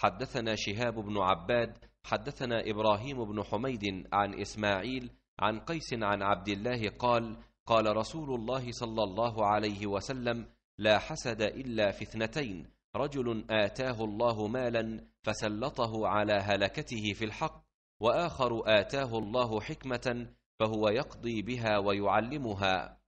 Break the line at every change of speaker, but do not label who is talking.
حدثنا شهاب بن عباد
حدثنا ابراهيم بن حميد عن اسماعيل عن قيس عن عبد الله قال قال رسول الله صلى الله عليه وسلم لا حسد الا في اثنتين رجل اتاه الله مالا فسلطه على هلكته في الحق واخر اتاه الله حكمه فهو يقضي بها
ويعلمها